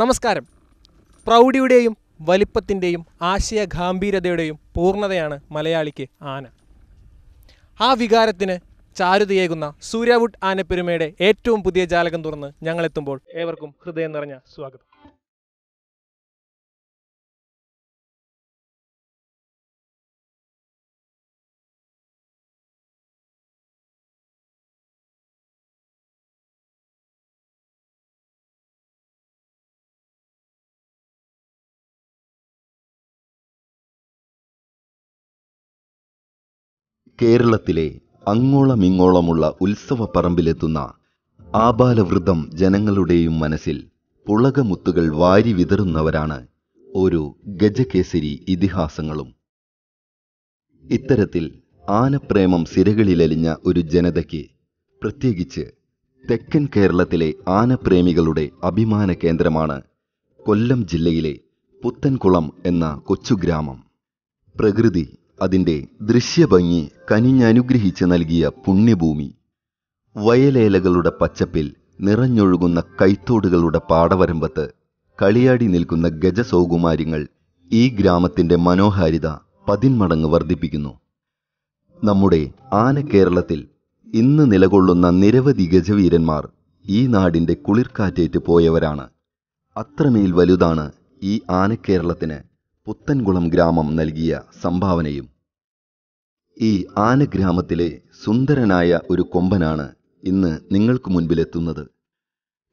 നമസ്കാരം പ്രൗഢിയുടെയും വലിപ്പത്തിൻ്റെയും ആശയ ഗാംഭീര്യതയുടെയും പൂർണ്ണതയാണ് മലയാളിക്ക് ആന ആ വികാരത്തിന് ചാരുതയേകുന്ന സൂര്യവുഡ് ആനപ്പെരുമയുടെ ഏറ്റവും പുതിയ ജാലകം തുറന്ന് ഞങ്ങളെത്തുമ്പോൾ ഏവർക്കും ഹൃദയം നിറഞ്ഞ സ്വാഗതം കേരളത്തിലെ അങ്ങോളമിങ്ങോളമുള്ള ഉത്സവപ്പറമ്പിലെത്തുന്ന ആബാലവൃദ്ധം ജനങ്ങളുടെയും മനസ്സിൽ പുളകമുത്തുകൾ വാരി വിതറുന്നവരാണ് ഓരോ ഗജകേസരി ഇതിഹാസങ്ങളും ഇത്തരത്തിൽ ആനപ്രേമം സിരകളിലലിഞ്ഞ ഒരു ജനതയ്ക്ക് പ്രത്യേകിച്ച് തെക്കൻ കേരളത്തിലെ ആനപ്രേമികളുടെ അഭിമാന കേന്ദ്രമാണ് കൊല്ലം ജില്ലയിലെ പുത്തൻകുളം എന്ന കൊച്ചുഗ്രാമം പ്രകൃതി അതിൻ്റെ ദൃശ്യഭംഗി കനിഞ്ഞനുഗ്രഹിച്ച് നൽകിയ പുണ്യഭൂമി വയലേലകളുടെ പച്ചപ്പിൽ നിറഞ്ഞൊഴുകുന്ന കൈത്തോടുകളുടെ പാടവരമ്പത്ത് കളിയാടി നിൽക്കുന്ന ഗജസൗകുമാര്യങ്ങൾ ഈ ഗ്രാമത്തിൻ്റെ മനോഹാരിത പതിന്മടങ്ങ് വർദ്ധിപ്പിക്കുന്നു നമ്മുടെ ആനക്കേരളത്തിൽ ഇന്ന് നിലകൊള്ളുന്ന നിരവധി ഗജവീരന്മാർ ഈ നാടിൻ്റെ കുളിർക്കാറ്റേറ്റ് പോയവരാണ് അത്രമേൽ വലുതാണ് ഈ ആനക്കേരളത്തിന് പുത്തൻകുളം ഗ്രാമം നൽകിയ സംഭാവനയും ഈ ആനഗ്രാമത്തിലെ സുന്ദരനായ ഒരു കൊമ്പനാണ് ഇന്ന് നിങ്ങൾക്ക് മുൻപിലെത്തുന്നത്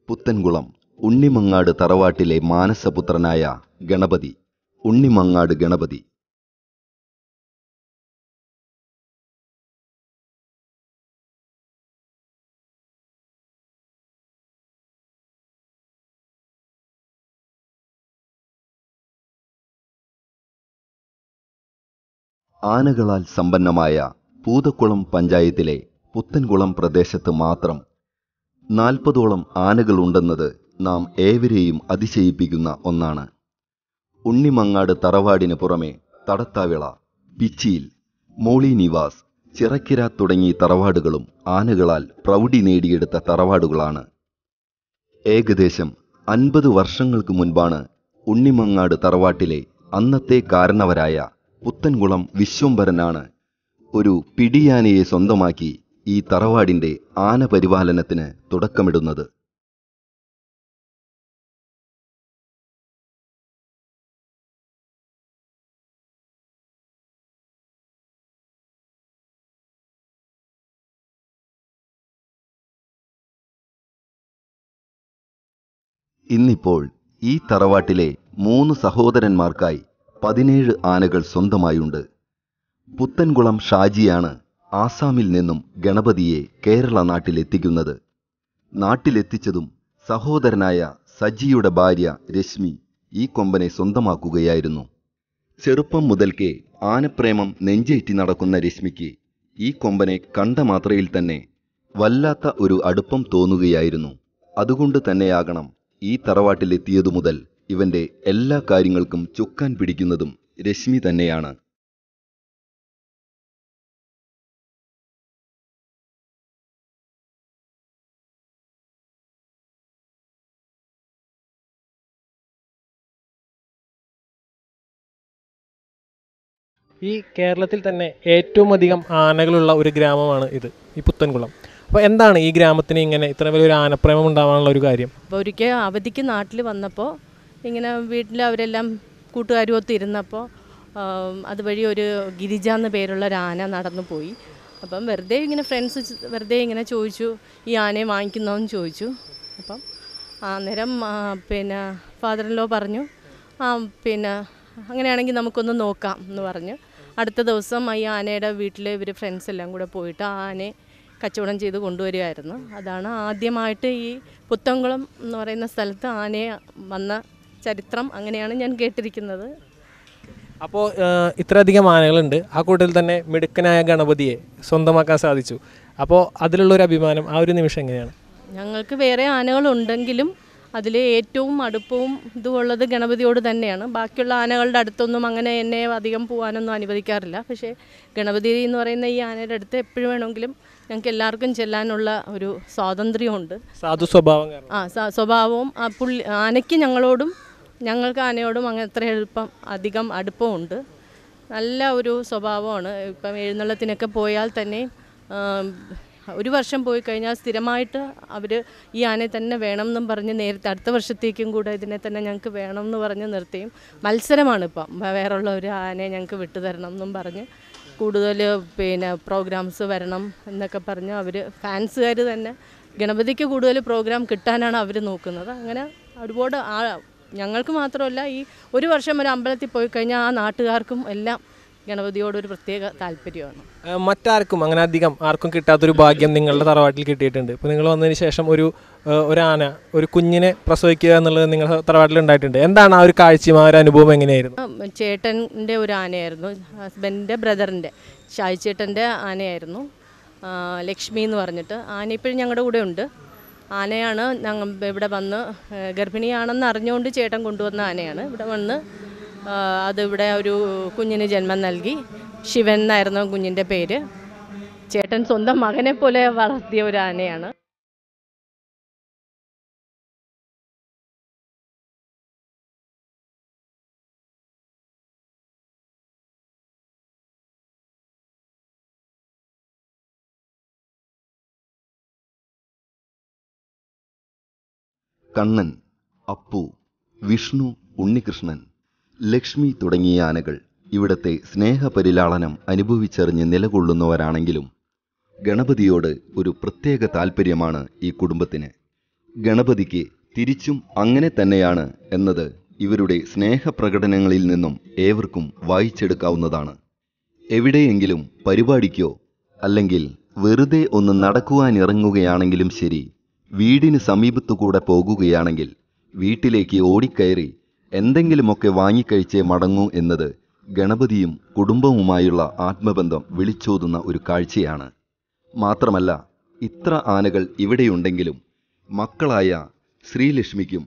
പുത്തൻകുളം ഉണ്ണിമങ്ങാട് തറവാട്ടിലെ മാനസപുത്രനായ ഗണപതി ഉണ്ണിമങ്ങാട് ഗണപതി ആനകളാൽ സമ്പന്നമായ പൂതക്കുളം പഞ്ചായത്തിലെ പുത്തൻകുളം പ്രദേശത്ത് മാത്രം നാൽപ്പതോളം ആനകളുണ്ടെന്നത് നാം ഏവരെയും അതിശയിപ്പിക്കുന്ന ഒന്നാണ് ഉണ്ണിമങ്ങാട് തറവാടിന് പുറമെ തടത്താവിള പിച്ചിയിൽ മോളി നിവാസ് ചിറക്കിര തുടങ്ങി തറവാടുകളും ആനകളാൽ പ്രൗഢി നേടിയെടുത്ത തറവാടുകളാണ് ഏകദേശം അൻപത് വർഷങ്ങൾക്ക് മുൻപാണ് ഉണ്ണിമങ്ങാട് തറവാട്ടിലെ അന്നത്തെ കാരണവരായ പുത്തൻകുളം വിശ്വംഭരനാണ് ഒരു പിടിയാനയെ സ്വന്തമാക്കി ഈ തറവാടിന്റെ ആന പരിപാലനത്തിന് തുടക്കമിടുന്നത് ഇന്നിപ്പോൾ ഈ തറവാട്ടിലെ മൂന്ന് സഹോദരന്മാർക്കായി പതിനേഴ് ആനകൾ സ്വന്തമായുണ്ട് പുത്തൻകുളം ഷാജിയാണ് ആസാമിൽ നിന്നും ഗണപതിയെ കേരള നാട്ടിലെത്തിക്കുന്നത് നാട്ടിലെത്തിച്ചതും സഹോദരനായ സജിയുടെ ഭാര്യ രശ്മി ഈ കൊമ്പനെ സ്വന്തമാക്കുകയായിരുന്നു ചെറുപ്പം മുതൽക്കേ ആനപ്രേമം നെഞ്ചേറ്റി നടക്കുന്ന രശ്മിക്ക് ഈ കൊമ്പനെ കണ്ട മാത്രയിൽ തന്നെ വല്ലാത്ത ഒരു അടുപ്പം തോന്നുകയായിരുന്നു അതുകൊണ്ട് തന്നെയാകണം ഈ തറവാട്ടിലെത്തിയതു മുതൽ ഇവന്റെ എല്ലാ കാര്യങ്ങൾക്കും ചുക്കാൻ പിടിക്കുന്നതും രശ്മി തന്നെയാണ് ഈ കേരളത്തിൽ തന്നെ ഏറ്റവും അധികം ആനകളുള്ള ഒരു ഗ്രാമമാണ് ഇത് ഈ പുത്തൻകുളം അപ്പോൾ എന്താണ് ഈ ഗ്രാമത്തിന് ഇങ്ങനെ ഇത്ര വലിയൊരു ആനപ്രേമം ഉണ്ടാവാനുള്ള ഒരു കാര്യം അപ്പോൾ ഒരിക്കൽ അവധിക്ക് നാട്ടിൽ വന്നപ്പോൾ ഇങ്ങനെ വീട്ടിൽ അവരെല്ലാം കൂട്ടുകാരും ഒത്തിരുന്നപ്പോൾ അതുവഴി ഒരു ഗിരിജ എന്ന പേരുള്ള ഒരു ആന നടന്നു പോയി അപ്പം വെറുതെ ഇങ്ങനെ ഫ്രണ്ട്സ് വെറുതെ ഇങ്ങനെ ചോദിച്ചു ഈ ആനയെ വാങ്ങിക്കുന്നോന്ന് ചോദിച്ചു അപ്പം അന്നേരം പിന്നെ ഫാദറിലോ പറഞ്ഞു ആ പിന്നെ അങ്ങനെയാണെങ്കിൽ നമുക്കൊന്ന് നോക്കാം എന്ന് പറഞ്ഞു അടുത്ത ദിവസം ഈ ആനയുടെ വീട്ടിൽ ഇവർ ഫ്രണ്ട്സ് എല്ലാം കൂടെ പോയിട്ട് ആ ആനയെ കച്ചവടം ചെയ്ത് കൊണ്ടുവരികയായിരുന്നു അതാണ് ആദ്യമായിട്ട് ഈ പുത്തംകുളം എന്ന് പറയുന്ന സ്ഥലത്ത് ആനയെ വന്ന ചരിത്രം അങ്ങനെയാണ് ഞാൻ കേട്ടിരിക്കുന്നത് അപ്പോൾ ഇത്രയധികം ആനകളുണ്ട് ആ കൂട്ടത്തിൽ തന്നെ മിടുക്കനായ ഗണപതിയെ സ്വന്തമാക്കാൻ സാധിച്ചു അപ്പോൾ അതിലുള്ളൊരു അഭിമാനം ആ ഒരു നിമിഷം എങ്ങനെയാണ് ഞങ്ങൾക്ക് വേറെ ആനകളുണ്ടെങ്കിലും അതിൽ ഏറ്റവും അടുപ്പവും ഇതുമുള്ളത് ഗണപതിയോട് തന്നെയാണ് ബാക്കിയുള്ള ആനകളുടെ അടുത്തൊന്നും അങ്ങനെ എന്നെ അധികം പോകാനൊന്നും അനുവദിക്കാറില്ല പക്ഷേ ഗണപതി എന്ന് പറയുന്ന ഈ ആനയുടെ അടുത്ത് എപ്പോഴും വേണമെങ്കിലും ഞങ്ങൾക്ക് എല്ലാവർക്കും ചെല്ലാനുള്ള ഒരു സ്വാതന്ത്ര്യമുണ്ട് സാധു സ്വഭാവം ആ സ്വഭാവവും ആ പുള്ളി ആനയ്ക്ക് ഞങ്ങളോടും ഞങ്ങൾക്ക് ആനയോടും അങ്ങനെ അത്ര എളുപ്പം അധികം അടുപ്പമുണ്ട് നല്ല ഒരു സ്വഭാവമാണ് ഇപ്പം എഴുന്നള്ളത്തിനൊക്കെ പോയാൽ തന്നെ ഒരു വർഷം പോയി കഴിഞ്ഞാൽ സ്ഥിരമായിട്ട് അവർ ഈ ആനയെ തന്നെ വേണമെന്നും പറഞ്ഞ് നേരത്തെ അടുത്ത വർഷത്തേക്കും കൂടെ ഇതിനെ തന്നെ ഞങ്ങൾക്ക് വേണം എന്ന് പറഞ്ഞ് നിർത്തിയും മത്സരമാണ് ഇപ്പം വേറുള്ള ഒരു ആനയെ ഞങ്ങൾക്ക് വിട്ടുതരണം എന്നും പറഞ്ഞ് കൂടുതൽ പിന്നെ പ്രോഗ്രാംസ് വരണം എന്നൊക്കെ പറഞ്ഞ് അവർ ഫാൻസുകാർ തന്നെ ഗണപതിക്ക് കൂടുതൽ പ്രോഗ്രാം കിട്ടാനാണ് അവർ നോക്കുന്നത് അങ്ങനെ ഒരുപാട് ആ ഞങ്ങൾക്ക് മാത്രമല്ല ഈ ഒരു വർഷം ഒരു അമ്പലത്തിൽ പോയി കഴിഞ്ഞാൽ ആ നാട്ടുകാർക്കും എല്ലാം ഗണപതിയോടൊരു പ്രത്യേക താല്പര്യമാണ് മറ്റാർക്കും അങ്ങനെ അധികം ആർക്കും കിട്ടാത്തൊരു ഭാഗ്യം നിങ്ങളുടെ തറവാട്ടിൽ കിട്ടിയിട്ടുണ്ട് ഇപ്പോൾ നിങ്ങൾ വന്നതിന് ശേഷം ഒരു ഒരു ആന ഒരു കുഞ്ഞിനെ പ്രസവിക്കുക എന്നുള്ളത് നിങ്ങളുടെ തറവാട്ടിൽ ഉണ്ടായിട്ടുണ്ട് എന്താണ് ആ ഒരു കാഴ്ചയും ആ ഒരു അനുഭവം എങ്ങനെയായിരുന്നു ചേട്ടൻ്റെ ഒരു ആനയായിരുന്നു ഹസ്ബൻഡിൻ്റെ ബ്രദറിൻ്റെ ഷായി ചേട്ടൻ്റെ ആനയായിരുന്നു ലക്ഷ്മി എന്ന് പറഞ്ഞിട്ട് ആന ഇപ്പോഴും ഞങ്ങളുടെ കൂടെ ഉണ്ട് ആനയാണ് ഞങ്ങൾ ഇവിടെ വന്ന് ഗർഭിണിയാണെന്ന് അറിഞ്ഞുകൊണ്ട് ചേട്ടൻ കൊണ്ടുവന്ന ആനയാണ് ഇവിടെ വന്ന് അതിവിടെ ഒരു കുഞ്ഞിന് ജന്മം നൽകി ശിവൻ എന്നായിരുന്നു കുഞ്ഞിൻ്റെ പേര് ചേട്ടൻ സ്വന്തം മകനെ പോലെ വളർത്തിയ ഒരു ആനയാണ് കണ്ണൻ അപ്പു വിഷ്ണു ഉണ്ണികൃഷ്ണൻ ലക്ഷ്മി തുടങ്ങിയ ആനകൾ ഇവിടത്തെ സ്നേഹപരിലാളനം അനുഭവിച്ചറിഞ്ഞ് നിലകൊള്ളുന്നവരാണെങ്കിലും ഗണപതിയോട് ഒരു പ്രത്യേക താൽപ്പര്യമാണ് ഈ കുടുംബത്തിന് ഗണപതിക്ക് തിരിച്ചും അങ്ങനെ തന്നെയാണ് എന്നത് ഇവരുടെ സ്നേഹപ്രകടനങ്ങളിൽ നിന്നും ഏവർക്കും വായിച്ചെടുക്കാവുന്നതാണ് എവിടെയെങ്കിലും പരിപാടിക്കോ അല്ലെങ്കിൽ വെറുതെ ഒന്ന് നടക്കുവാനിറങ്ങുകയാണെങ്കിലും ശരി വീടിന് സമീപത്തുകൂടെ പോകുകയാണെങ്കിൽ വീട്ടിലേക്ക് ഓടിക്കയറി എന്തെങ്കിലുമൊക്കെ വാങ്ങിക്കഴിച്ചേ മടങ്ങൂ എന്നത് ഗണപതിയും കുടുംബവുമായുള്ള ആത്മബന്ധം വിളിച്ചോതുന്ന ഒരു കാഴ്ചയാണ് മാത്രമല്ല ഇത്ര ആനകൾ ഇവിടെയുണ്ടെങ്കിലും മക്കളായ ശ്രീലക്ഷ്മിക്കും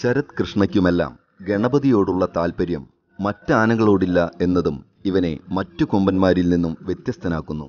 ശരത് കൃഷ്ണയ്ക്കുമെല്ലാം ഗണപതിയോടുള്ള താൽപ്പര്യം മറ്റാനകളോടില്ല എന്നതും ഇവനെ മറ്റു കൊമ്പന്മാരിൽ നിന്നും വ്യത്യസ്തനാക്കുന്നു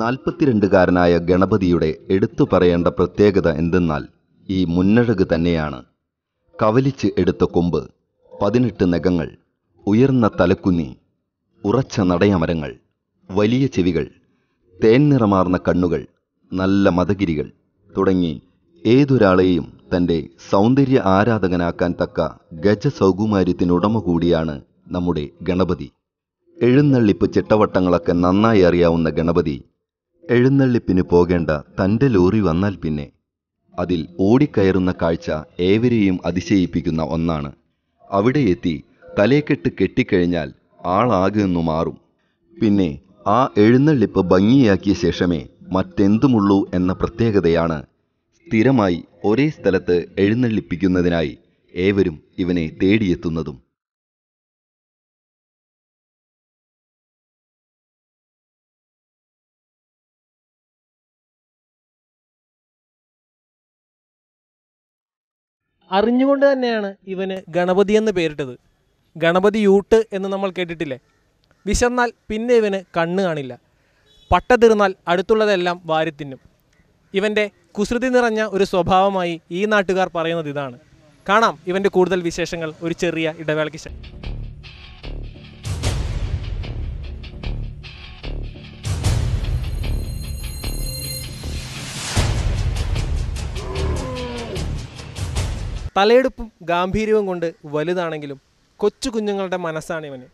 നാൽപ്പത്തിരണ്ടുകാരനായ ഗണപതിയുടെ എടുത്തു പറയേണ്ട പ്രത്യേകത എന്തെന്നാൽ ഈ മുന്നഴക് തന്നെയാണ് കവലിച്ച് എടുത്ത കൊമ്പ് പതിനെട്ട് നഖങ്ങൾ ഉയർന്ന തലക്കുന്നി ഉറച്ച നടയമരങ്ങൾ വലിയ ചെവികൾ തേൻ നിറമാർന്ന കണ്ണുകൾ നല്ല മതഗിരികൾ തുടങ്ങി ഏതൊരാളെയും തൻ്റെ സൗന്ദര്യ ആരാധകനാക്കാൻ തക്ക ഗജസൗകുമാര്യത്തിനുടമ കൂടിയാണ് നമ്മുടെ ഗണപതി എഴുന്നള്ളിപ്പ് ചിട്ടവട്ടങ്ങളൊക്കെ നന്നായി അറിയാവുന്ന ഗണപതി എഴുന്നള്ളിപ്പിന് പോകേണ്ട തൻ്റെ ലോറി വന്നാൽ പിന്നെ അതിൽ ഓടിക്കയറുന്ന കാഴ്ച ഏവരെയും അതിശയിപ്പിക്കുന്ന ഒന്നാണ് അവിടെ എത്തി തലേക്കെട്ട് കെട്ടിക്കഴിഞ്ഞാൽ ആളാകെയൊന്നു മാറും പിന്നെ ആ എഴുന്നള്ളിപ്പ് ഭംഗിയാക്കിയ ശേഷമേ മറ്റെന്തുമുള്ളൂ എന്ന പ്രത്യേകതയാണ് സ്ഥിരമായി ഒരേ സ്ഥലത്ത് എഴുന്നള്ളിപ്പിക്കുന്നതിനായി ഏവരും ഇവനെ തേടിയെത്തുന്നതും അറിഞ്ഞുകൊണ്ട് തന്നെയാണ് ഇവന് ഗണപതി എന്ന് പേരിട്ടത് ഗണപതി യൂട്ട് എന്ന് നമ്മൾ കേട്ടിട്ടില്ലേ വിശന്നാൽ പിന്നെ ഇവന് കണ്ണ് കാണില്ല പട്ട തീർന്നാൽ അടുത്തുള്ളതെല്ലാം വാരിത്തിന്നും ഇവൻ്റെ കുസൃതി നിറഞ്ഞ ഒരു സ്വഭാവമായി ഈ നാട്ടുകാർ പറയുന്നത് ഇതാണ് കാണാം ഇവൻ്റെ കൂടുതൽ വിശേഷങ്ങൾ ഒരു ചെറിയ ഇടവേളയ്ക്ക് ശേഷം തലയെടുപ്പും ഗാംഭീര്യവും കൊണ്ട് വലുതാണെങ്കിലും കൊച്ചു കുഞ്ഞുങ്ങളുടെ മനസ്സാണ് ഇവന്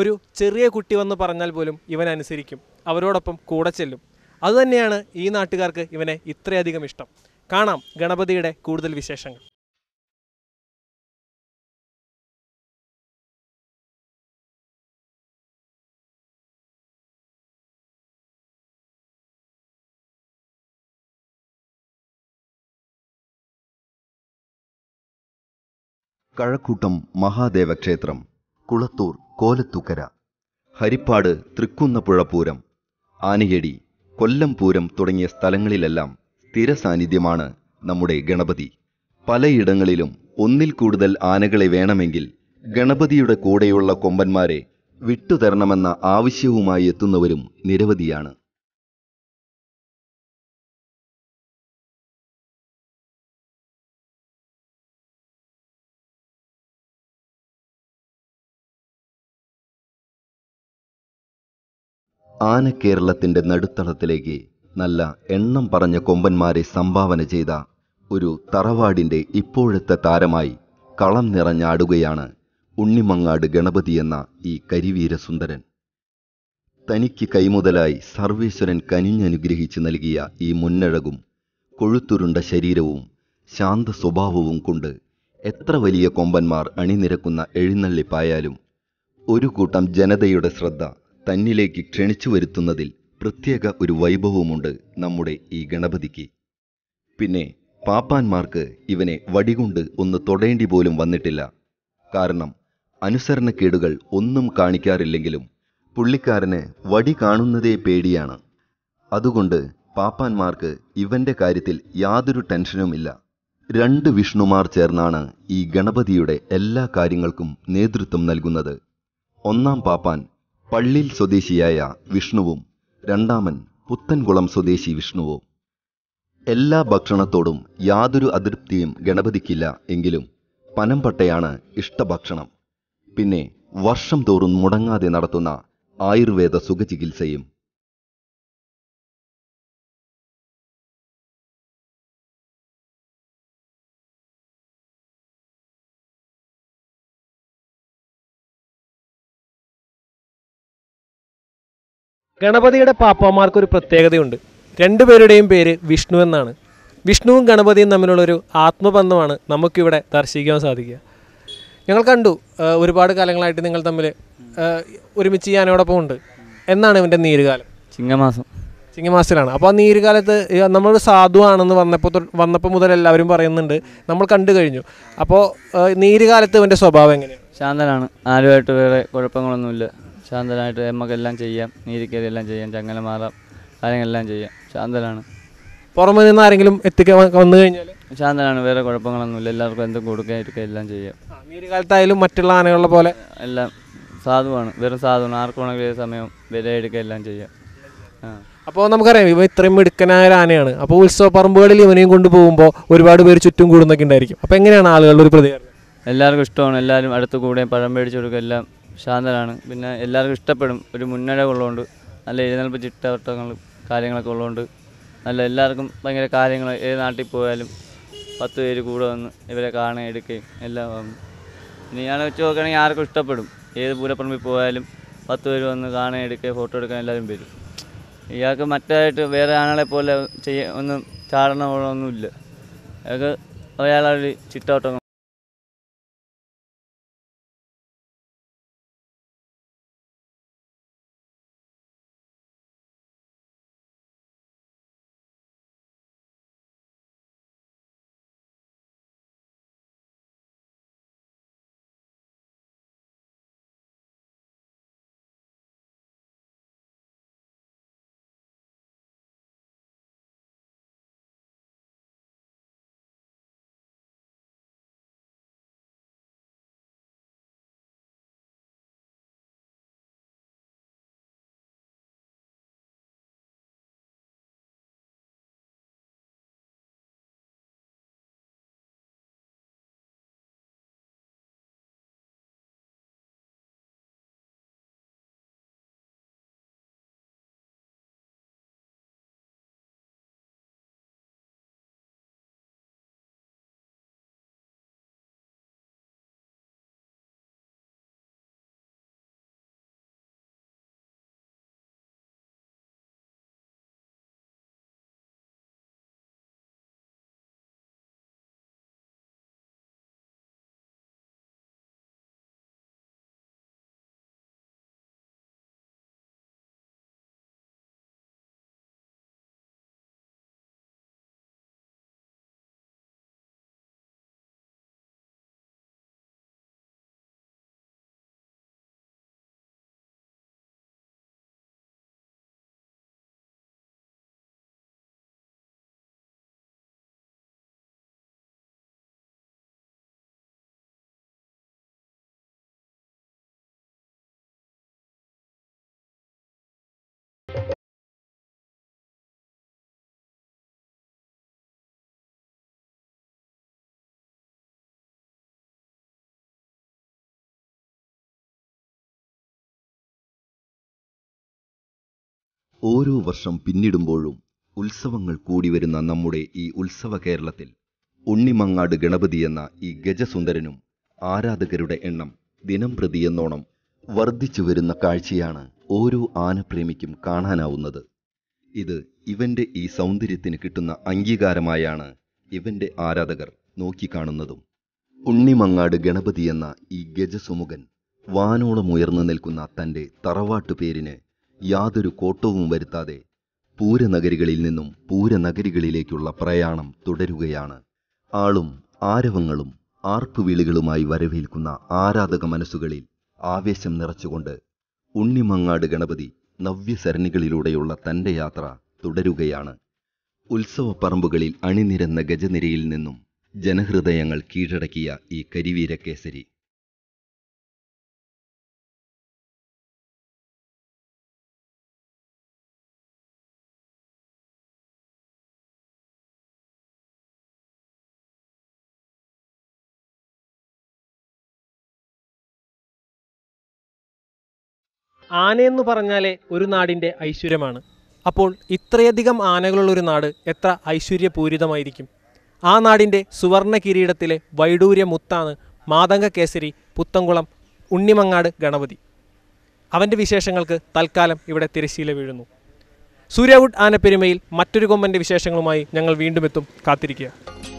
ഒരു ചെറിയ കുട്ടി വന്ന് പറഞ്ഞാൽ പോലും ഇവൻ അനുസരിക്കും അവരോടൊപ്പം കൂടെ ചെല്ലും അതുതന്നെയാണ് ഈ നാട്ടുകാർക്ക് ഇവനെ ഇത്രയധികം ഇഷ്ടം കാണാം ഗണപതിയുടെ കൂടുതൽ വിശേഷങ്ങൾ കഴക്കൂട്ടം മഹാദേവക്ഷേത്രം കുളത്തൂർ കോലത്തുക്കര ഹരിപ്പാട് തൃക്കുന്നപ്പുഴപൂരം ആനയടി കൊല്ലംപൂരം തുടങ്ങിയ സ്ഥലങ്ങളിലെല്ലാം സ്ഥിര സാന്നിധ്യമാണ് നമ്മുടെ ഗണപതി പലയിടങ്ങളിലും ഒന്നിൽ കൂടുതൽ ആനകളെ വേണമെങ്കിൽ ഗണപതിയുടെ കൂടെയുള്ള കൊമ്പന്മാരെ വിട്ടുതരണമെന്ന ആവശ്യവുമായി എത്തുന്നവരും നിരവധിയാണ് ആന നടുത്തളത്തിലേക്ക് നല്ല എണ്ണം പറഞ്ഞ കൊമ്പന്മാരെ സംഭാവന ചെയ്ത ഒരു തറവാടിൻ്റെ ഇപ്പോഴത്തെ താരമായി കളം നിറഞ്ഞാടുകയാണ് ഉണ്ണിമങ്ങാട് ഗണപതി എന്ന ഈ കരിവീരസുന്ദരൻ തനിക്ക് കൈമുതലായി സർവേശ്വരൻ കനിഞ്ഞനുഗ്രഹിച്ചു നൽകിയ ഈ മുന്നഴകും കൊഴുത്തുരുണ്ട ശരീരവും ശാന്ത സ്വഭാവവും കൊണ്ട് എത്ര വലിയ കൊമ്പന്മാർ അണിനിരക്കുന്ന എഴുന്നള്ളിപ്പായാലും ഒരു കൂട്ടം ജനതയുടെ ശ്രദ്ധ തന്നിലേക്ക് ക്ഷണിച്ചു വരുത്തുന്നതിൽ പ്രത്യേക ഒരു വൈഭവമുണ്ട് നമ്മുടെ ഈ ഗണപതിക്ക് പിന്നെ പാപ്പാന്മാർക്ക് ഇവനെ വടികൊണ്ട് ഒന്ന് തൊടേണ്ടി പോലും വന്നിട്ടില്ല കാരണം അനുസരണക്കേടുകൾ ഒന്നും കാണിക്കാറില്ലെങ്കിലും പുള്ളിക്കാരന് വടി കാണുന്നതേ പേടിയാണ് അതുകൊണ്ട് പാപ്പാന്മാർക്ക് ഇവന്റെ കാര്യത്തിൽ യാതൊരു ടെൻഷനുമില്ല രണ്ട് വിഷ്ണുമാർ ചേർന്നാണ് ഈ ഗണപതിയുടെ എല്ലാ കാര്യങ്ങൾക്കും നേതൃത്വം നൽകുന്നത് ഒന്നാം പാപ്പാൻ പള്ളിൽ സ്വദേശിയായ വിഷ്ണുവും രണ്ടാമൻ പുത്തൻകുളം സ്വദേശി വിഷ്ണുവും എല്ലാ ഭക്ഷണത്തോടും യാതൊരു അതൃപ്തിയും ഗണപതിക്കില്ല എങ്കിലും പനംപട്ടയാണ് ഇഷ്ടഭക്ഷണം പിന്നെ വർഷം തോറും മുടങ്ങാതെ നടത്തുന്ന ആയുർവേദ സുഖചികിത്സയും ഗണപതിയുടെ പാപ്പമാർക്കൊരു ഒരു പ്രത്യേകതയുണ്ട് രണ്ടുപേരുടെയും പേര് വിഷ്ണു എന്നാണ് വിഷ്ണുവും ഗണപതിയും തമ്മിലുള്ളൊരു ആത്മബന്ധമാണ് നമുക്കിവിടെ ദർശിക്കാൻ സാധിക്കുക ഞങ്ങൾ കണ്ടു ഒരുപാട് കാലങ്ങളായിട്ട് നിങ്ങൾ തമ്മിൽ ഒരുമിച്ച് ഞാനോടൊപ്പം ഉണ്ട് എന്നാണ് ഇവൻ്റെ നീരുകാലം ചിങ്ങമാസം ചിങ്ങമാസത്തിലാണ് അപ്പോൾ ആ നീരുകാലത്ത് നമ്മൾ സാധുവാണെന്ന് വന്നപ്പോൾ വന്നപ്പോൾ മുതൽ എല്ലാവരും പറയുന്നുണ്ട് നമ്മൾ കണ്ടു കഴിഞ്ഞു അപ്പോൾ നീരുകാലത്ത് ഇവൻ്റെ സ്വഭാവം എങ്ങനെയാണ് ശാന്തനാണ് ആരുമായിട്ട് വേറെ കുഴപ്പങ്ങളൊന്നുമില്ല ശാന്തനായിട്ട് നമുക്കെല്ലാം ചെയ്യാം നീരിക്കരി എല്ലാം ചെയ്യാം ചങ്ങല മാറാം കാര്യങ്ങളെല്ലാം ചെയ്യാം ശാന്തനാണ് പുറമെ നിന്ന് ആരെങ്കിലും എത്തിക്കാൻ വന്നു കഴിഞ്ഞാൽ ശാന്തനാണ് വേറെ കുഴപ്പങ്ങളൊന്നുമില്ല എല്ലാവർക്കും എന്തും കൊടുക്കാൻ ഇരിക്കുക എല്ലാം ചെയ്യാം നീര് കാലത്തായാലും മറ്റുള്ള ആനകളെ പോലെ എല്ലാം സാധുവാണ് വെറും സാധുവാണ് ആർക്കും ആണെങ്കിൽ സമയം വില എടുക്കുക എല്ലാം ചെയ്യാം അപ്പോൾ നമുക്കറിയാം ഇവ ഇത്രയും മിടുക്കനായ ആനയാണ് അപ്പോൾ ഉത്സവ പറമ്പുകളിൽ ഇവനെയും പോകുമ്പോൾ ഒരുപാട് പേര് ചുറ്റും കൂടുന്നൊക്കെ ഉണ്ടായിരിക്കും അപ്പോൾ എങ്ങനെയാണ് ആളുകളുടെ ഒരു പ്രതികരണം എല്ലാവർക്കും ഇഷ്ടമാണ് എല്ലാവരും അടുത്ത് കൂടെ പഴം മേടിച്ചു കൊടുക്കുക എല്ലാം ശാന്തരാണ് പിന്നെ എല്ലാവർക്കും ഇഷ്ടപ്പെടും ഒരു ഉള്ളതുകൊണ്ട് നല്ല എഴുന്നേൽപ്പ് ചിട്ടവട്ടങ്ങൾ കാര്യങ്ങളൊക്കെ ഉള്ളതുകൊണ്ട് നല്ല എല്ലാവർക്കും ഭയങ്കര കാര്യങ്ങൾ ഏത് നാട്ടിൽ പോയാലും പത്ത് പേര് കൂടെ വന്ന് ഇവരെ കാണുകയും എടുക്കുകയും എല്ലാം ഇനി ഞാൻ വെച്ച് നോക്കുകയാണെങ്കിൽ ആർക്കും ഇഷ്ടപ്പെടും ഏത് പൂരപ്പറമ്പിൽ പോയാലും പത്ത് പേര് വന്ന് കാണുക എടുക്കുക ഫോട്ടോ എടുക്കാൻ എല്ലാവരും വരും ഇയാൾക്ക് മറ്റായിട്ട് വേറെ ആണുകളെ പോലെ ചെയ്യ ഒന്നും ചാടണമൊന്നുമില്ല അയാൾക്ക് അയാളൊരു ചിട്ടോട്ടം ഓരോ വർഷം പിന്നിടുമ്പോഴും ഉത്സവങ്ങൾ കൂടി വരുന്ന നമ്മുടെ ഈ ഉത്സവ കേരളത്തിൽ ഉണ്ണിമങ്ങാട് ഗണപതി എന്ന ഈ ഗജസുന്ദരനും ആരാധകരുടെ എണ്ണം ദിനം പ്രതി എന്നോണം വർദ്ധിച്ചു വരുന്ന കാഴ്ചയാണ് ഓരോ ആനപ്രേമിക്കും കാണാനാവുന്നത് ഇത് ഇവന്റെ ഈ സൗന്ദര്യത്തിന് കിട്ടുന്ന അംഗീകാരമായാണ് ഇവന്റെ ആരാധകർ നോക്കിക്കാണുന്നതും ഉണ്ണിമങ്ങാട് ഗണപതി എന്ന ഈ ഗജസുമുഖൻ വാനോളമുയർന്നു നിൽക്കുന്ന തന്റെ തറവാട്ടു പേരിന് യാതൊരു കോട്ടവും വരുത്താതെ പൂരനഗരികളിൽ നിന്നും പൂരനഗരികളിലേക്കുള്ള പ്രയാണം തുടരുകയാണ് ആളും ആരവങ്ങളും ആർപ്പുവിളികളുമായി വരവേൽക്കുന്ന ആരാധക മനസ്സുകളിൽ ആവേശം നിറച്ചുകൊണ്ട് ഉണ്ണിമങ്ങാട് ഗണപതി നവ്യസരണികളിലൂടെയുള്ള തന്റെ യാത്ര തുടരുകയാണ് ഉത്സവപ്പറമ്പുകളിൽ അണിനിരന്ന ഗജനിരയിൽ നിന്നും ജനഹൃദയങ്ങൾ കീഴടക്കിയ ഈ കരിവീരകേസരി ആനയെന്ന് പറഞ്ഞാലേ ഒരു നാടിൻ്റെ ഐശ്വര്യമാണ് അപ്പോൾ ഇത്രയധികം ആനകളുള്ള ഒരു നാട് എത്ര ഐശ്വര്യപൂരിതമായിരിക്കും ആ നാടിൻ്റെ സുവർണ കിരീടത്തിലെ വൈഡൂര്യ മുത്താണ് മാതങ്ക കേസരി പുത്തംകുളം ഉണ്ണിമങ്ങാട് ഗണപതി അവൻ്റെ വിശേഷങ്ങൾക്ക് തൽക്കാലം ഇവിടെ തിരശ്ശീല വീഴുന്നു സൂര്യവുഡ് ആനപ്പെരുമയിൽ മറ്റൊരു കൊമ്പൻ്റെ വിശേഷങ്ങളുമായി ഞങ്ങൾ വീണ്ടും എത്തും കാത്തിരിക്കുക